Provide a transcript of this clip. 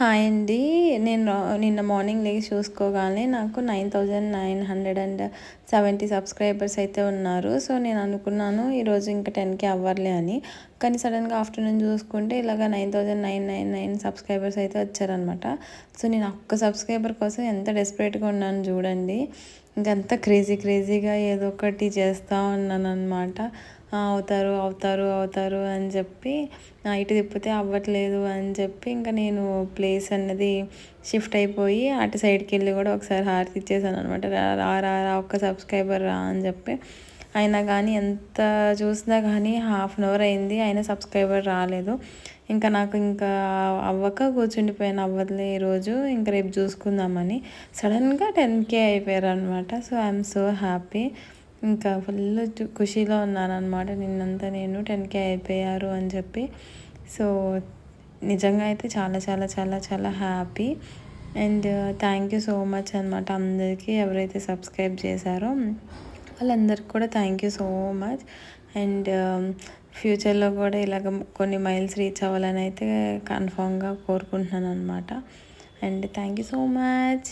hi అండి నేను నిన్న మార్నింగ్ లేచి చూసుకోగానే నాకు nine thousand nine hundred and seventy subscribers అయితే ఉన్నారు సో నేను అనుకున్నాను ఈరోజు ఇంకా టెన్కి అవ్వర్లే అని కానీ సడన్గా ఆఫ్టర్నూన్ చూసుకుంటే ఇలాగ nine thousand nine nine nine subscribers అయితే వచ్చారనమాట సో నేను ఒక్క సబ్స్క్రైబర్ కోసం ఎంత డెస్పరేట్గా ఉన్నాను చూడండి ఇంకంతా క్రేజీ క్రేజీగా ఏదో ఒకటి చేస్తూ ఉన్నాను అనమాట అవుతారు అవుతారు అవుతారు అని చెప్పి ఇటు తిప్పితే అవ్వట్లేదు అని చెప్పి ఇంకా నేను ప్లేస్ అన్నది షిఫ్ట్ అయిపోయి అటు సైడ్కి వెళ్ళి కూడా ఒకసారి హారతి ఇచ్చేసాను అనమాట రా రా ఒక్క సబ్స్క్రైబర్ రా అని చెప్పి అయినా కానీ ఎంత చూసినా కానీ హాఫ్ అన్ అవర్ అయింది అయినా సబ్స్క్రైబర్ రాలేదు ఇంకా నాకు ఇంకా అవ్వక కూర్చుండిపోయాను అవ్వదులే ఈరోజు ఇంకా రేపు చూసుకుందామని సడన్గా టెన్ కే అయిపోయారు అనమాట సో ఐఎమ్ సో హ్యాపీ ఇంకా ఫుల్ ఖుషీలో ఉన్నాను అనమాట నిన్నంతా నేను టెన్ కే అయిపోయారు అని చెప్పి సో నిజంగా అయితే చాలా చాలా చాలా చాలా happy and thank you so much అనమాట అందరికీ ఎవరైతే సబ్స్క్రైబ్ చేశారో వాళ్ళందరికీ కూడా thank you so much and ఫ్యూచర్లో కూడా ఇలాగ కొన్ని మైల్స్ రీచ్ అవ్వాలని అయితే కన్ఫామ్గా కోరుకుంటున్నాను అనమాట and thank you so much